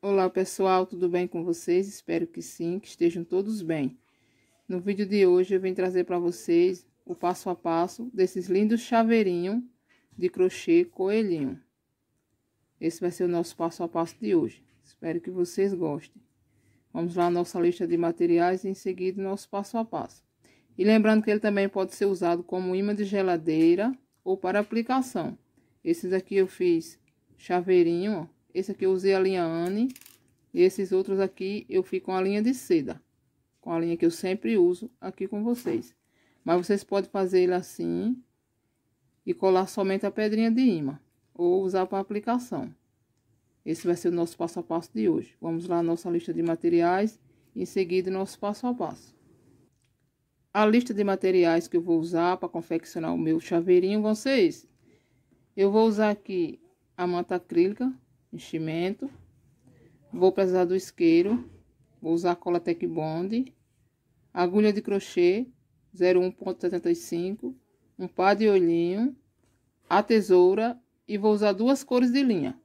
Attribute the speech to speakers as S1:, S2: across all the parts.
S1: Olá pessoal, tudo bem com vocês? Espero que sim, que estejam todos bem. No vídeo de hoje eu vim trazer para vocês o passo a passo desses lindos chaveirinhos de crochê coelhinho. Esse vai ser o nosso passo a passo de hoje. Espero que vocês gostem. Vamos lá nossa lista de materiais e em seguida nosso passo a passo. E lembrando que ele também pode ser usado como imã de geladeira ou para aplicação. Esses aqui eu fiz chaveirinho, ó. Esse aqui eu usei a linha Anne. E esses outros aqui eu fiz com a linha de seda. Com a linha que eu sempre uso aqui com vocês. Mas vocês podem fazer ele assim. E colar somente a pedrinha de imã. Ou usar para aplicação. Esse vai ser o nosso passo a passo de hoje. Vamos lá nossa lista de materiais. Em seguida, nosso passo a passo. A lista de materiais que eu vou usar para confeccionar o meu chaveirinho vão ser Eu vou usar aqui a manta acrílica, enchimento. Vou precisar do isqueiro. Vou usar a cola Tec Bond. Agulha de crochê 01.75. Um par de olhinho. A tesoura. E vou usar duas cores de linha.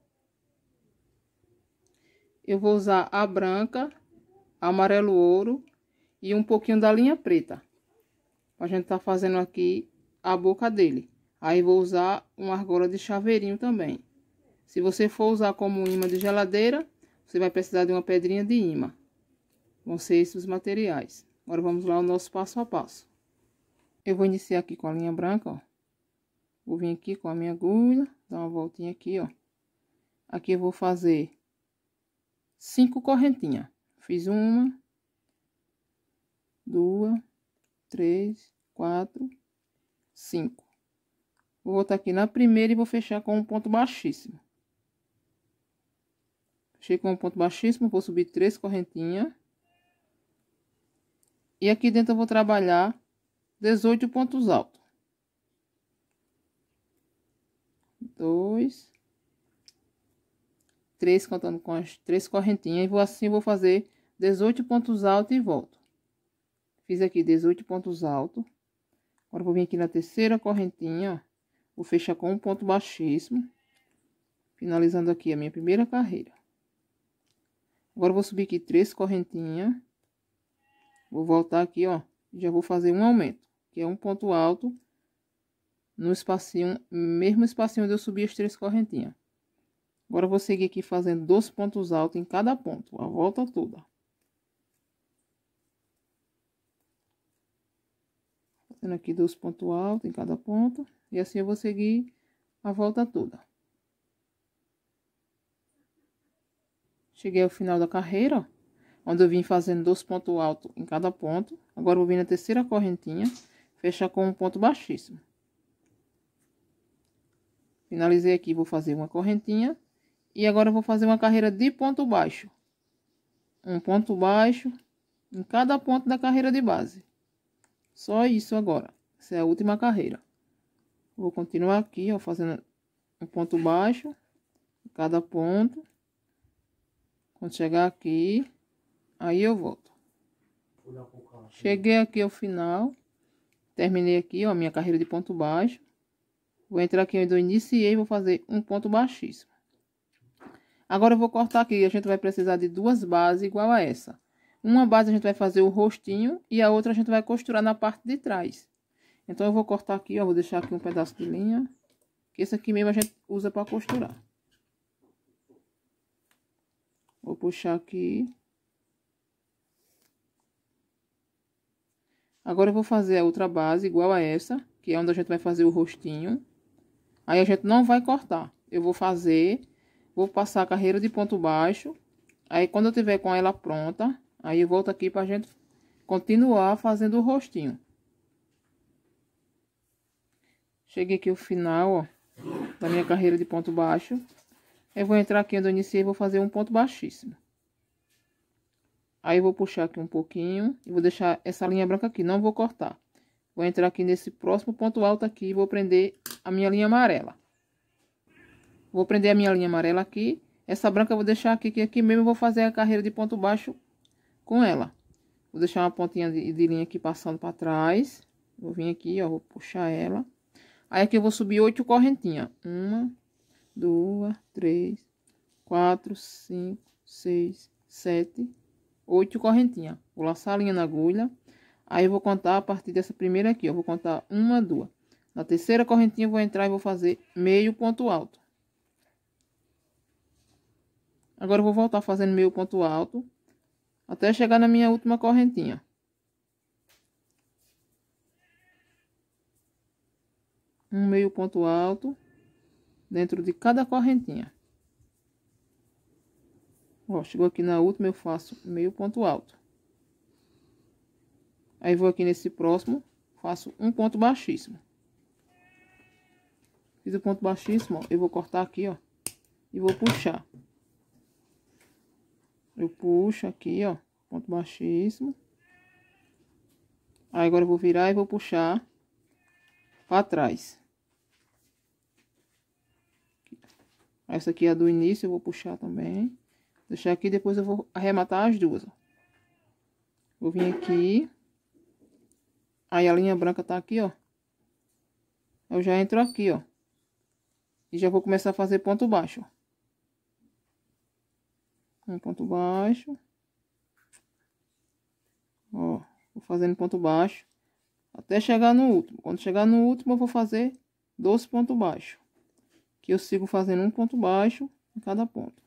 S1: Eu vou usar a branca, amarelo ouro e um pouquinho da linha preta. A gente tá fazendo aqui a boca dele. Aí vou usar uma argola de chaveirinho também. Se você for usar como imã de geladeira, você vai precisar de uma pedrinha de imã. Vão ser esses os materiais. Agora vamos lá o nosso passo a passo. Eu vou iniciar aqui com a linha branca, ó. Vou vir aqui com a minha agulha, dar uma voltinha aqui, ó. Aqui eu vou fazer cinco correntinhas. Fiz uma, duas, três, quatro, cinco. Vou voltar aqui na primeira e vou fechar com um ponto baixíssimo. Fechei com um ponto baixíssimo, vou subir três correntinhas. E aqui dentro eu vou trabalhar 18 pontos altos. Dois. Três, contando com as três correntinhas. E vou assim, vou fazer 18 pontos altos e volto. Fiz aqui 18 pontos altos. Agora, vou vir aqui na terceira correntinha, ó. Vou fechar com um ponto baixíssimo. Finalizando aqui a minha primeira carreira. Agora, vou subir aqui três correntinhas. Vou voltar aqui, ó. Já vou fazer um aumento, que é um ponto alto. No espacinho, mesmo espacinho onde eu subi as três correntinhas. Agora, vou seguir aqui fazendo dois pontos altos em cada ponto, a volta toda. tendo aqui dois pontos altos em cada ponta, e assim eu vou seguir a volta toda. Cheguei ao final da carreira, onde eu vim fazendo dois pontos altos em cada ponto. Agora eu vou vir na terceira correntinha, fechar com um ponto baixíssimo. Finalizei aqui, vou fazer uma correntinha. E agora eu vou fazer uma carreira de ponto baixo. Um ponto baixo em cada ponto da carreira de base. Só isso agora. Essa é a última carreira. Vou continuar aqui, ó, fazendo um ponto baixo. Cada ponto. Quando chegar aqui, aí eu volto. Cheguei aqui ao final. Terminei aqui, ó, minha carreira de ponto baixo. Vou entrar aqui onde eu iniciei, vou fazer um ponto baixíssimo. Agora eu vou cortar aqui, a gente vai precisar de duas bases igual a essa. Uma base a gente vai fazer o rostinho e a outra a gente vai costurar na parte de trás. Então, eu vou cortar aqui, ó, vou deixar aqui um pedaço de linha. Que esse aqui mesmo a gente usa para costurar. Vou puxar aqui. Agora eu vou fazer a outra base igual a essa, que é onde a gente vai fazer o rostinho. Aí a gente não vai cortar. Eu vou fazer, vou passar a carreira de ponto baixo. Aí quando eu tiver com ela pronta, Aí eu volto aqui pra gente continuar fazendo o rostinho. Cheguei aqui o final, ó, da minha carreira de ponto baixo. Eu vou entrar aqui onde eu iniciei e vou fazer um ponto baixíssimo. Aí eu vou puxar aqui um pouquinho e vou deixar essa linha branca aqui, não vou cortar. Vou entrar aqui nesse próximo ponto alto aqui e vou prender a minha linha amarela. Vou prender a minha linha amarela aqui. Essa branca eu vou deixar aqui, que aqui mesmo eu vou fazer a carreira de ponto baixo com ela. Vou deixar uma pontinha de, de linha aqui passando para trás. Vou vir aqui, ó, vou puxar ela. Aí aqui eu vou subir oito correntinhas. Uma, duas, três, quatro, cinco, seis, sete, oito correntinhas. Vou laçar a linha na agulha. Aí eu vou contar a partir dessa primeira aqui, ó. Vou contar uma, duas. Na terceira correntinha eu vou entrar e vou fazer meio ponto alto. Agora eu vou voltar fazendo meio ponto alto até chegar na minha última correntinha. Um meio ponto alto dentro de cada correntinha. Ó, chegou aqui na última, eu faço meio ponto alto. Aí vou aqui nesse próximo, faço um ponto baixíssimo. Fiz o ponto baixíssimo, ó, eu vou cortar aqui, ó, e vou puxar. Eu puxo aqui, ó, ponto baixíssimo. Aí agora eu vou virar e vou puxar para trás. Essa aqui é a do início, eu vou puxar também. Deixar aqui, depois eu vou arrematar as duas. Ó. Vou vir aqui. Aí a linha branca tá aqui, ó. Eu já entro aqui, ó. E já vou começar a fazer ponto baixo, ó um ponto baixo. Ó, vou fazendo ponto baixo até chegar no último. Quando chegar no último, eu vou fazer 12 pontos baixos. Que eu sigo fazendo um ponto baixo em cada ponto.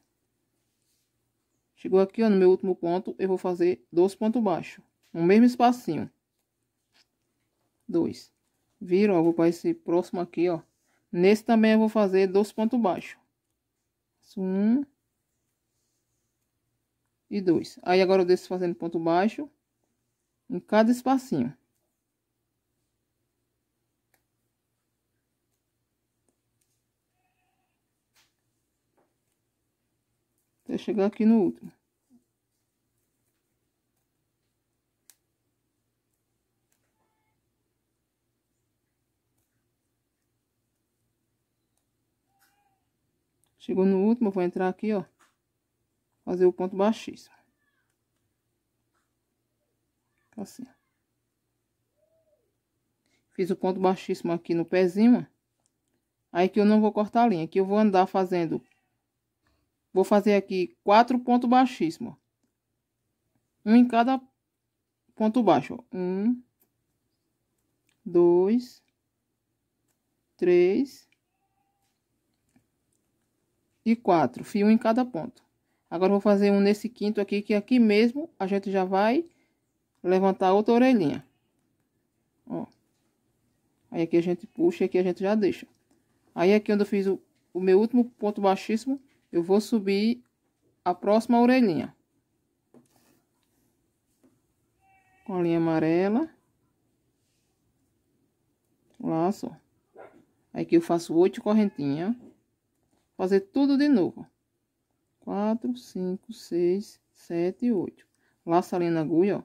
S1: Chegou aqui, ó, no meu último ponto, eu vou fazer 12 pontos baixos. No mesmo espacinho. Dois. Viram, ó, vou para esse próximo aqui, ó. Nesse também eu vou fazer 12 pontos baixos. Um, e dois. Aí agora eu desço fazendo ponto baixo em cada espacinho. Até chegar aqui no último. Chegou no último, vou entrar aqui, ó fazer o ponto baixíssimo. Assim. Fiz o ponto baixíssimo aqui no pezinho. Aí que eu não vou cortar a linha, que eu vou andar fazendo. Vou fazer aqui quatro pontos baixíssimos. Um em cada ponto baixo. Um, dois, três e quatro. Fio em cada ponto. Agora vou fazer um nesse quinto aqui, que aqui mesmo a gente já vai levantar outra orelhinha. Ó. Aí aqui a gente puxa e aqui a gente já deixa. Aí aqui onde eu fiz o, o meu último ponto baixíssimo, eu vou subir a próxima orelhinha. Com a linha amarela. Laço. Aí Aqui eu faço oito correntinhas. Fazer tudo de novo. 4, 5, 6, 7 e 8. Laço ali na agulha, ó.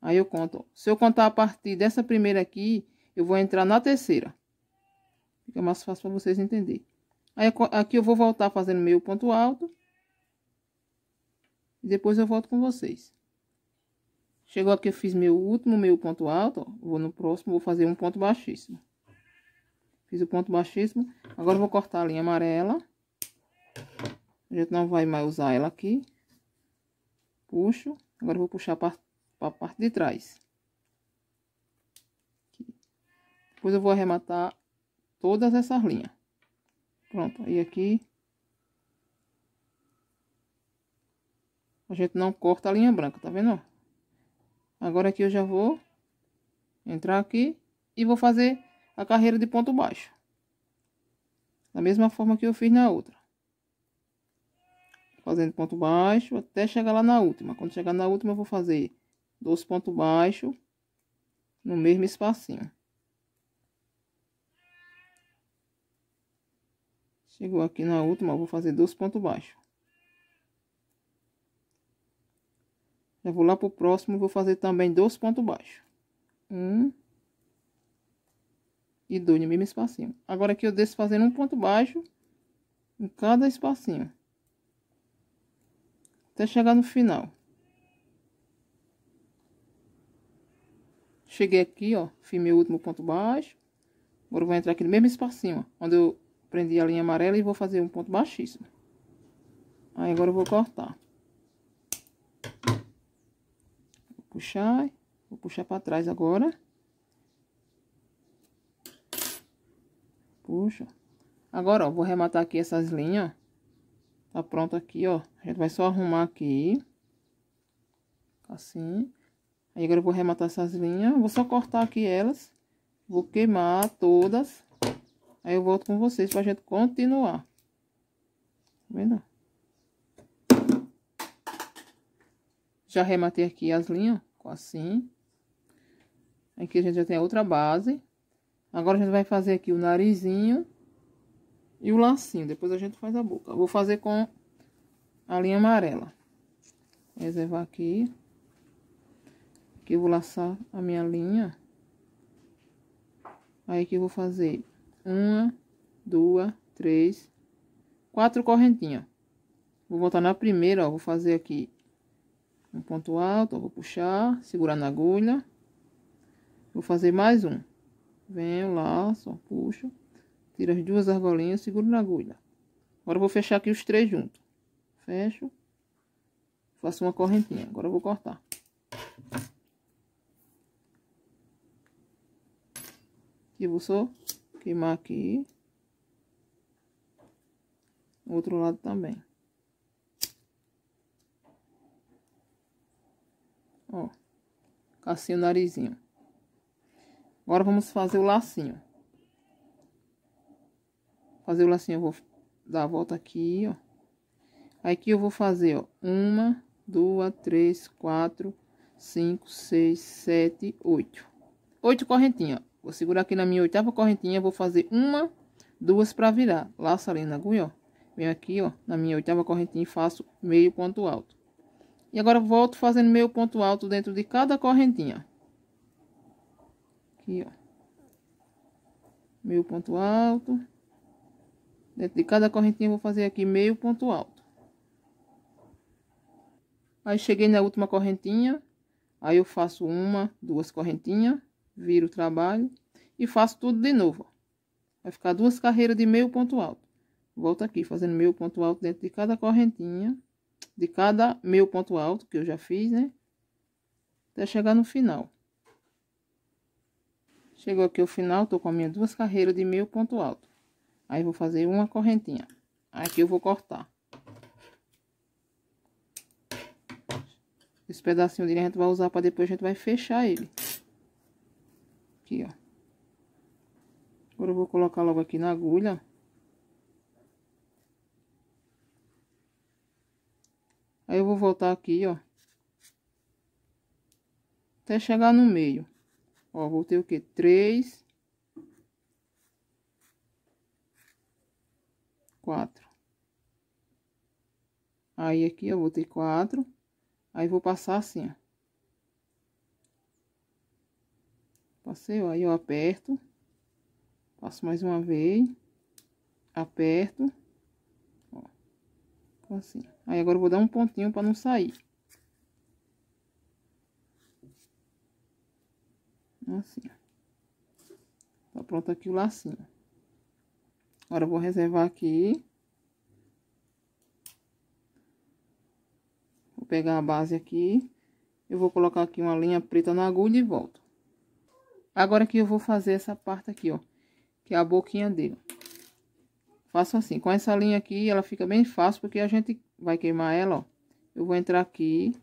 S1: Aí eu conto, Se eu contar a partir dessa primeira aqui, eu vou entrar na terceira. Fica mais fácil para vocês entenderem. Aí aqui eu vou voltar fazendo meu ponto alto. E depois eu volto com vocês. Chegou aqui, eu fiz meu último meu ponto alto, ó. Vou no próximo, vou fazer um ponto baixíssimo. Fiz o ponto baixíssimo. Agora eu vou cortar a linha amarela. A gente não vai mais usar ela aqui. Puxo. Agora vou puxar para a parte de trás. Aqui. Depois eu vou arrematar todas essas linhas. Pronto. E aqui. A gente não corta a linha branca, tá vendo? Agora aqui eu já vou entrar aqui e vou fazer a carreira de ponto baixo. Da mesma forma que eu fiz na outra fazendo ponto baixo até chegar lá na última. Quando chegar na última, eu vou fazer dois pontos baixos no mesmo espacinho. Chegou aqui na última, vou fazer dois pontos baixos. Já vou lá pro próximo, vou fazer também dois pontos baixos. Um e dois no mesmo espacinho. Agora aqui eu desço fazendo um ponto baixo em cada espacinho até chegar no final. Cheguei aqui, ó, fiz meu último ponto baixo. Agora vou entrar aqui no mesmo espacinho, ó, onde eu prendi a linha amarela e vou fazer um ponto baixíssimo. Aí agora eu vou cortar. Vou puxar, vou puxar para trás agora. Puxa. Agora, ó, vou rematar aqui essas linhas, ó. Tá pronto aqui, ó. A gente vai só arrumar aqui. Assim. Aí agora eu vou rematar essas linhas. Vou só cortar aqui elas. Vou queimar todas. Aí eu volto com vocês pra gente continuar. Tá vendo? Já rematei aqui as linhas, assim. Aqui a gente já tem a outra base. Agora a gente vai fazer aqui o narizinho e o lacinho. Depois a gente faz a boca. vou fazer com a linha amarela. Reservar aqui. Que eu vou laçar a minha linha. Aí que eu vou fazer uma, duas, três, quatro correntinhas. Vou voltar na primeira, ó. Vou fazer aqui um ponto alto, ó, vou puxar, segurar na agulha. Vou fazer mais um. Venho, laço, ó, puxo. Tiro as duas argolinhas, seguro na agulha. Agora vou fechar aqui os três juntos. Fecho. Faço uma correntinha. Agora vou cortar. E vou só queimar aqui. O outro lado também. Ó. o narizinho. Agora vamos fazer o lacinho fazer o lacinho, eu vou dar a volta aqui, ó. Aqui eu vou fazer, ó, uma, duas, três, quatro, cinco, seis, sete, oito. Oito correntinhas, ó. Vou segurar aqui na minha oitava correntinha, vou fazer uma, duas para virar. Laço ali na agulha, ó. Venho aqui, ó, na minha oitava correntinha e faço meio ponto alto. E agora volto fazendo meio ponto alto dentro de cada correntinha. Aqui, ó. Meio ponto alto. Dentro de cada correntinha eu vou fazer aqui meio ponto alto. Aí cheguei na última correntinha, aí eu faço uma, duas correntinhas, viro o trabalho e faço tudo de novo. Vai ficar duas carreiras de meio ponto alto. Volto aqui fazendo meio ponto alto dentro de cada correntinha, de cada meio ponto alto que eu já fiz, né? Até chegar no final. Chegou aqui o final, tô com as minhas duas carreiras de meio ponto alto. Aí vou fazer uma correntinha. Aqui eu vou cortar. Esse pedacinho dele a gente vai usar para depois a gente vai fechar ele. Aqui, ó. Agora eu vou colocar logo aqui na agulha. Aí eu vou voltar aqui, ó. Até chegar no meio. Ó, voltei o que Três quatro. Aí aqui eu vou ter quatro. Aí vou passar assim, ó. Passei, ó, aí eu aperto. Passo mais uma vez. Aperto. Ó. Assim. Aí agora eu vou dar um pontinho para não sair. Assim, ó. Tá pronto aqui o lacinho. Agora, eu vou reservar aqui. Vou pegar a base aqui. Eu vou colocar aqui uma linha preta na agulha e volto. Agora que eu vou fazer essa parte aqui, ó. Que é a boquinha dele. Faço assim. Com essa linha aqui, ela fica bem fácil, porque a gente vai queimar ela, ó. Eu vou entrar aqui.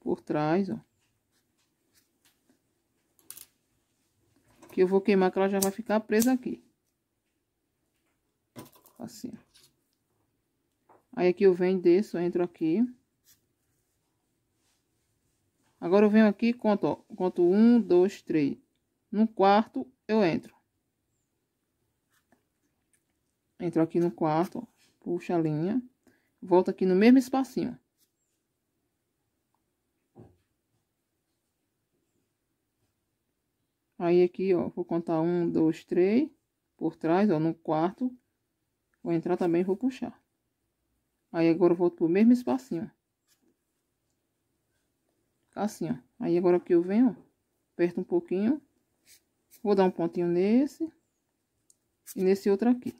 S1: Por trás, ó. Que eu vou queimar, que ela já vai ficar presa aqui. Assim, Aí aqui eu venho, desço, entro aqui. Agora eu venho aqui, conto, ó, conto um, dois, três. No quarto, eu entro. Entro aqui no quarto, puxa a linha. Volto aqui no mesmo espacinho. Aí aqui, ó, vou contar um, dois, três, por trás, ó, no quarto. Vou entrar também e vou puxar. Aí agora eu volto pro mesmo espacinho. Assim, ó. Aí agora que eu venho, aperto um pouquinho. Vou dar um pontinho nesse. E nesse outro aqui.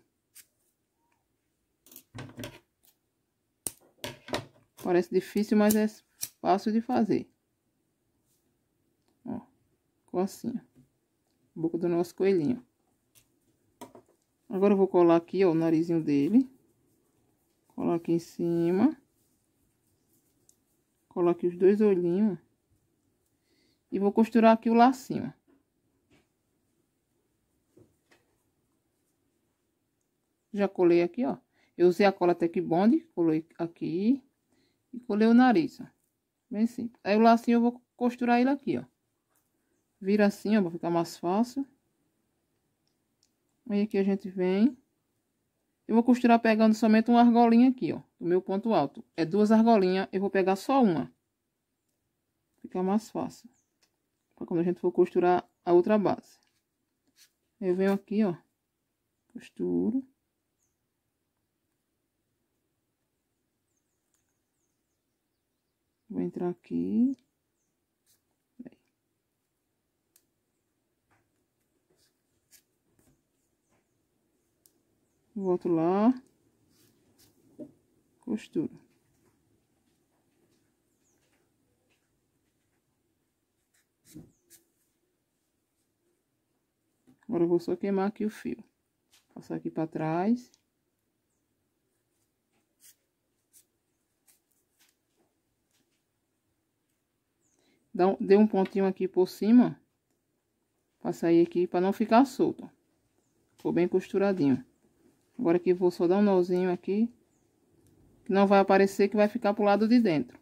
S1: Parece difícil, mas é fácil de fazer. Ó, ficou assim, ó boca do nosso coelhinho. Agora eu vou colar aqui, ó, o narizinho dele. Colar aqui em cima. Colar aqui os dois olhinhos. E vou costurar aqui o lacinho. Já colei aqui, ó. Eu usei a cola Tec Bond, colei aqui e colei o nariz, ó. Bem simples. Aí o lacinho eu vou costurar ele aqui, ó. Vira assim, ó, pra ficar mais fácil. Aí aqui a gente vem. Eu vou costurar pegando somente uma argolinha aqui, ó. Do meu ponto alto. É duas argolinhas, eu vou pegar só uma. Fica mais fácil. Pra quando a gente for costurar a outra base. Eu venho aqui, ó. Costuro. Vou entrar aqui. volto lá, costuro. Agora eu vou só queimar aqui o fio. Passar aqui para trás. Dá um, dê um pontinho aqui por cima. Pra sair aqui, para não ficar solto. Ficou bem costuradinho. Agora aqui vou só dar um nozinho aqui. Que não vai aparecer, que vai ficar pro lado de dentro.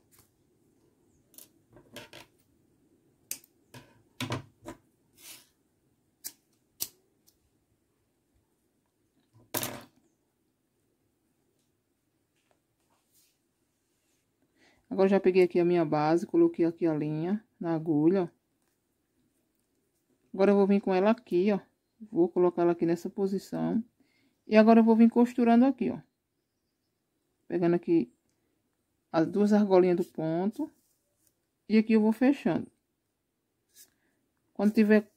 S1: Agora já peguei aqui a minha base, coloquei aqui a linha na agulha, Agora eu vou vir com ela aqui, ó. Vou colocar ela aqui nessa posição. E agora eu vou vir costurando aqui, ó. Pegando aqui as duas argolinhas do ponto. E aqui eu vou fechando. Quando tiver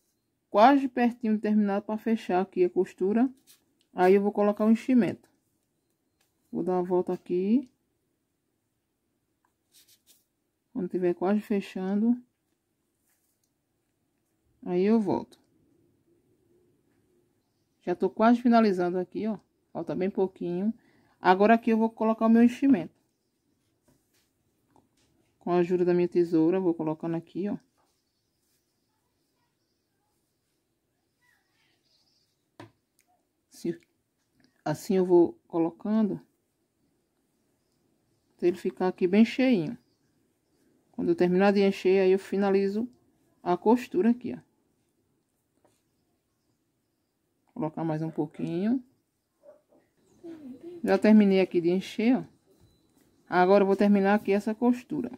S1: quase pertinho terminado para fechar aqui a costura, aí eu vou colocar o enchimento. Vou dar uma volta aqui. Quando tiver quase fechando, aí eu volto. Já tô quase finalizando aqui, ó. Falta bem pouquinho. Agora aqui eu vou colocar o meu enchimento. Com a ajuda da minha tesoura, vou colocando aqui, ó. Assim, assim eu vou colocando. Até ele ficar aqui bem cheinho. Quando eu terminar de encher, aí eu finalizo a costura aqui, ó. Colocar mais um pouquinho. Já terminei aqui de encher, ó. Agora eu vou terminar aqui essa costura.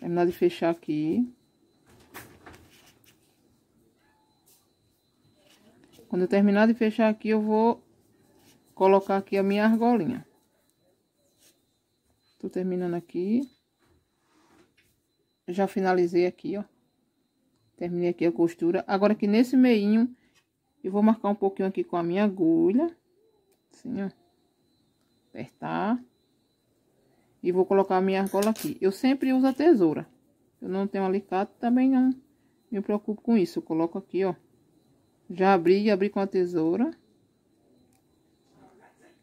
S1: Terminar de fechar aqui. Quando eu terminar de fechar aqui, eu vou colocar aqui a minha argolinha. Tô terminando aqui. Já finalizei aqui, ó. Terminei aqui a costura. Agora aqui nesse meinho, e vou marcar um pouquinho aqui com a minha agulha. Assim, ó. Apertar. E vou colocar a minha argola aqui. Eu sempre uso a tesoura. Eu não tenho alicate, também não me preocupo com isso. Eu coloco aqui, ó. Já abri, abri com a tesoura.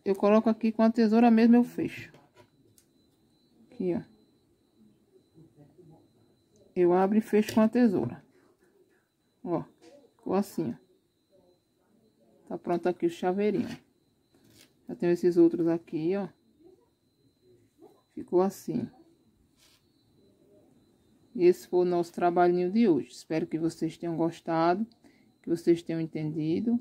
S1: Eu coloco aqui com a tesoura mesmo, eu fecho. Aqui, ó. Eu abro e fecho com a tesoura. Ó, ficou assim, ó. Tá pronto aqui o chaveirinho. Já tenho esses outros aqui, ó. Ficou assim. E esse foi o nosso trabalhinho de hoje. Espero que vocês tenham gostado, que vocês tenham entendido.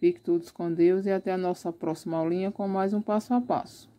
S1: Fiquem todos com Deus e até a nossa próxima aulinha com mais um passo a passo.